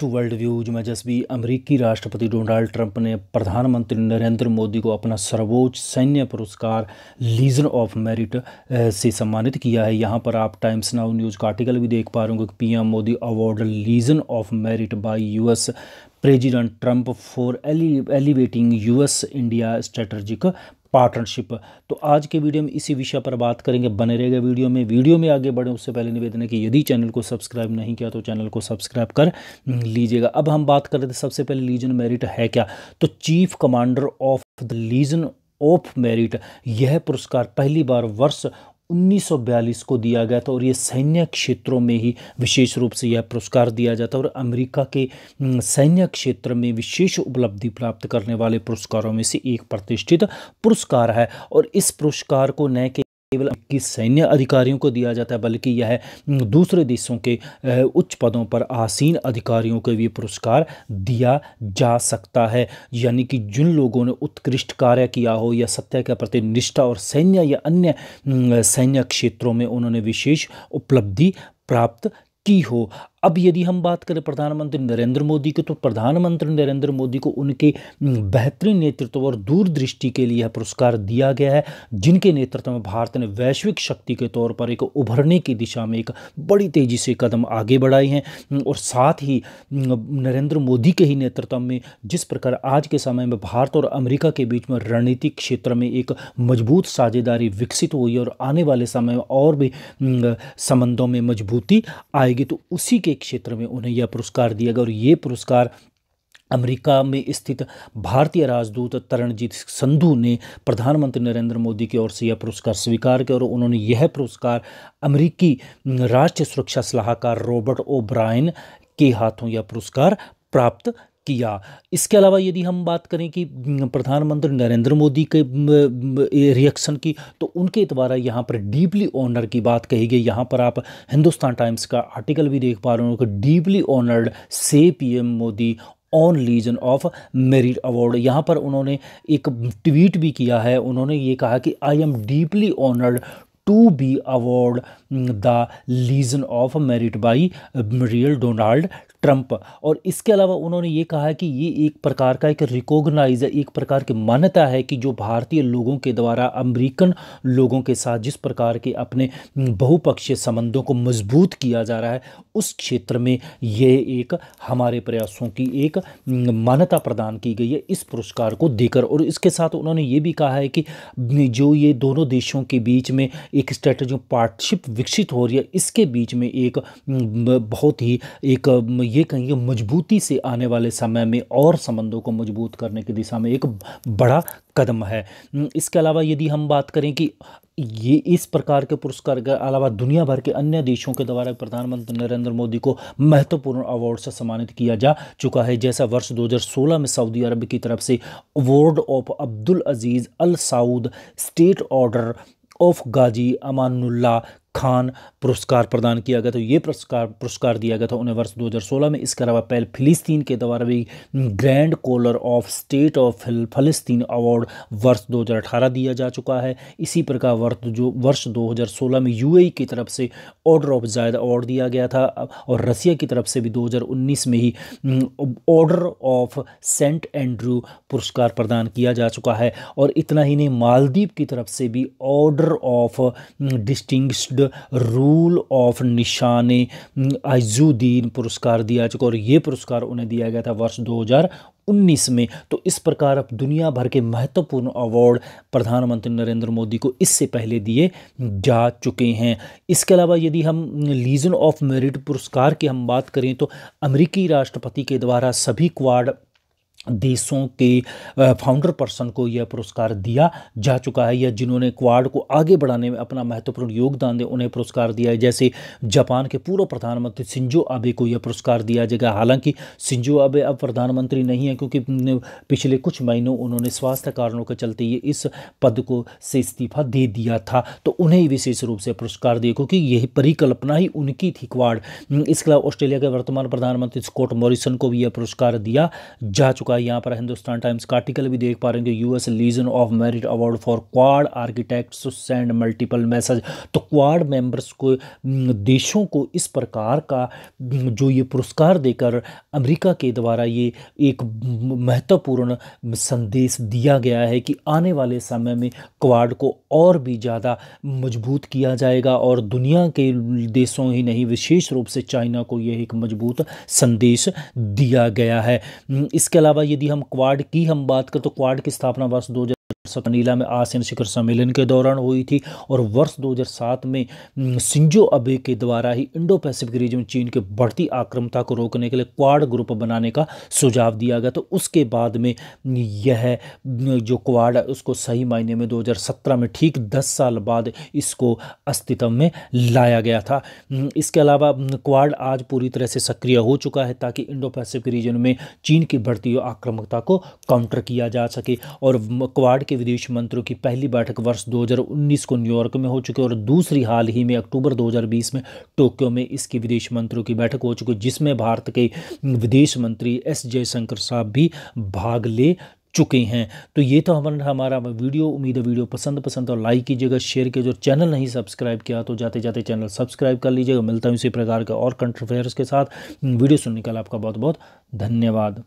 to world views में जसबी अमरीकी राष्ट्रपति डोनाल्ड ट्रंप ने प्रधानमंत्री नरेंद्र मोदी को अपना सर्वोच्च सैन्य पुरस्कार लीजन ऑफ मेरिट से सम्मानित किया है यहाँ पर आप टाइम्स नाउ न्यूज़ का आर्टिकल भी देख पा रहे होंगे PM Modi award legion of merit by US president Trump for elevating US India strategic partnership तो आज के वीडियो में इसी विषय पर बात करेंगे बने रहेगा वीडियो में वीडियो में आगे बढ़ें उससे पहले निवेदन है कि यदि चैनल को सब्सक्राइब नहीं किया तो चैनल को सब्सक्राइब कर लीजिएगा अब हम बात कर रहे थे सबसे पहले लीजन मेरिट है क्या तो chief commander of the legion of merit यह पुरस्कार पहली बार वर्ष 1942 को दिया गया था और ये सैन्य क्षेत्रों में ही विशेष रूप से यह पुरस्कार दिया जाता है और अमेरिका के सैन्य क्षेत्र में विशेष उपलब्धि प्राप्त करने वाले पुरस्कारों में से एक प्रतिष्ठित पुरस्कार है और इस पुरस्कार को नए के केवल की सैन्य अधिकारियों को दिया जाता है बल्कि यह दूसरे देशों के उच्च पदों पर आसीन अधिकारियों को भी पुरस्कार दिया जा सकता है यानी कि जिन लोगों ने उत्कृष्ट कार्य किया हो या सत्य के प्रति निष्ठा और सैन्य या अन्य सैन्य क्षेत्रों में उन्होंने विशेष उपलब्धि प्राप्त की हो अब यदि हम बात करें प्रधानमंत्री नरेंद्र मोदी की तो प्रधानमंत्री नरेंद्र मोदी को उनके बेहतरीन नेतृत्व और दूरदृष्टि के लिए यह पुरस्कार दिया गया है जिनके नेतृत्व में भारत ने वैश्विक शक्ति के तौर पर एक उभरने की दिशा में एक बड़ी तेज़ी से कदम आगे बढ़ाए हैं और साथ ही नरेंद्र मोदी के ही नेतृत्व में जिस प्रकार आज के समय में भारत और अमेरिका के बीच में रणनीतिक क्षेत्र में एक मजबूत साझेदारी विकसित हुई और आने वाले समय में और भी संबंधों में मजबूती आएगी तो उसी के के क्षेत्र में उन्हें यह पुरस्कार दिया गया और ये पुरस्कार अमेरिका में स्थित भारतीय राजदूत तरणजीत संधू ने प्रधानमंत्री नरेंद्र मोदी की ओर से यह पुरस्कार स्वीकार किया और उन्होंने यह पुरस्कार अमेरिकी राष्ट्रीय सुरक्षा सलाहकार रॉबर्ट ओ ब्रायन के हाथों यह पुरस्कार प्राप्त किया इसके अलावा यदि हम बात करें कि प्रधानमंत्री नरेंद्र मोदी के रिएक्शन की तो उनके द्वारा यहाँ पर डीपली ऑनर की बात कही गई यहाँ पर आप हिंदुस्तान टाइम्स का आर्टिकल भी देख पा रहे हो कि डीपली ऑनर्ड से PM Modi on legion of merit award यहाँ पर उन्होंने एक ट्वीट भी किया है उन्होंने ये कहा कि I am deeply honoured to be award the legion of merit by real Donald Trump और इसके अलावा उन्होंने ये कहा है कि ये एक प्रकार का एक रिकॉग्नाइज एक प्रकार की मान्यता है कि जो भारतीय लोगों के द्वारा अमेरिकन लोगों के साथ जिस प्रकार के अपने बहुपक्षीय संबंधों को मजबूत किया जा रहा है उस क्षेत्र में ये एक हमारे प्रयासों की एक मान्यता प्रदान की गई है इस पुरस्कार को देकर और इसके साथ उन्होंने ये भी कहा है कि जो ये दोनों देशों के बीच में एक स्ट्रेटेजिक पार्टनरशिप विकसित हो रही है इसके बीच में एक बहुत ही एक ये कहेंगे मजबूती से आने वाले समय में और संबंधों को मजबूत करने की दिशा में एक बड़ा कदम है इसके अलावा यदि हम बात करें कि ये इस प्रकार के पुरस्कार के अलावा दुनिया भर के अन्य देशों के द्वारा प्रधानमंत्री नरेंद्र मोदी को महत्वपूर्ण अवार्ड से सम्मानित किया जा चुका है जैसा वर्ष 2016 में सऊदी अरब की तरफ से award of Abdul Aziz Al Saud state order of Ghazi Amanullah Khan पुरस्कार प्रदान किया गया था ये पुरस्कार पुरस्कार दिया गया था उन्हें वर्ष 2016 में इसके अलावा पहले फिलिस्तीन के द्वारा भी grand collar of state of फलस्तीन अवार्ड वर्ष 2018 दिया जा चुका है इसी प्रकार वर्ष जो वर्ष 2016 में यूएई की तरफ से ऑर्डर ऑफ जायद अवार्ड दिया गया था और रसिया की तरफ से भी दो में ही ऑर्डर ऑफ सेंट एंड्रू पुरस्कार प्रदान किया जा चुका है और इतना ही नहीं मालदीव की तरफ से भी order of distinguished rule of Nishan Izzuddeen पुरस्कार दिया चुका और ये पुरस्कार उन्हें दिया गया था वर्ष 2019 में तो इस प्रकार अब दुनिया भर के महत्वपूर्ण अवार्ड प्रधानमंत्री नरेंद्र मोदी को इससे पहले दिए जा चुके हैं इसके अलावा यदि हम लीजन ऑफ मेरिट पुरस्कार की हम बात करें तो अमेरिकी राष्ट्रपति के द्वारा सभी क्वाड देशों के फाउंडर पर्सन को यह पुरस्कार दिया जा चुका है या जिन्होंने क्वाड को आगे बढ़ाने में अपना महत्वपूर्ण योगदान दे उन्हें पुरस्कार दिया है जैसे जापान के पूर्व प्रधानमंत्री सिंजो आबे को यह पुरस्कार दिया जाएगा हालांकि सिंजो आबे अब प्रधानमंत्री नहीं है क्योंकि पिछले कुछ महीनों उन्होंने स्वास्थ्य कारणों के चलते ये इस पद को से इस्तीफा दे दिया था तो उन्हें विशेष रूप से पुरस्कार दिया क्योंकि यही परिकल्पना ही उनकी थी क्वाड इसके अलावा ऑस्ट्रेलिया के वर्तमान प्रधानमंत्री स्कॉट मॉरिसन को भी यह पुरस्कार दिया जा चुका चुका है यहाँ पर हिंदुस्तान टाइम्स का आर्टिकल भी देख पा रहे हैं कि US legion of merit award for Quad architects send multiple message तो क्वाड मेंबर्स को देशों को इस प्रकार का जो ये पुरस्कार देकर अमेरिका के द्वारा ये एक महत्वपूर्ण संदेश दिया गया है कि आने वाले समय में क्वाड को और भी ज़्यादा मजबूत किया जाएगा और दुनिया के देशों ही नहीं विशेष रूप से चाइना को यह एक मजबूत संदेश दिया गया है इसके अलावा अलावा यदि हम क्वाड की हम बात करें तो क्वाड की स्थापना वर्ष दो सतनीला में आसियान शिखर सम्मेलन के दौरान हुई थी और वर्ष 2007 में सिंजो अबे के द्वारा ही इंडो पैसिफिक रीजन में चीन के बढ़ती आक्रमता को रोकने के लिए क्वाड ग्रुप बनाने का सुझाव दिया गया तो उसके बाद में यह जो क्वाड है उसको सही मायने में 2017 में ठीक 10 साल बाद इसको अस्तित्व में लाया गया था इसके अलावा क्वाड आज पूरी तरह से सक्रिय हो चुका है ताकि इंडो पैसिफिक रीजन में चीन की बढ़ती आक्रमकता को काउंटर किया जा सके और क्वाड के विदेश मंत्रियों की पहली बैठक वर्ष 2019 को न्यूयॉर्क में हो चुकी है और दूसरी हाल ही में अक्टूबर 2020 में टोक्यो में इसकी विदेश मंत्रियों की बैठक हो चुकी जिसमें भारत के विदेश मंत्री एस जयशंकर साहब भी भाग ले चुके हैं तो ये तो हमारा हमारा वीडियो उम्मीद है वीडियो पसंद पसंद और लाइक कीजिएगा शेयर कीजिए और चैनल नहीं सब्सक्राइब किया तो जाते जाते चैनल सब्सक्राइब कर लीजिएगा मिलता हूँ इसी प्रकार के और कंट्री के साथ वीडियो सुनने के लिए आपका बहुत बहुत धन्यवाद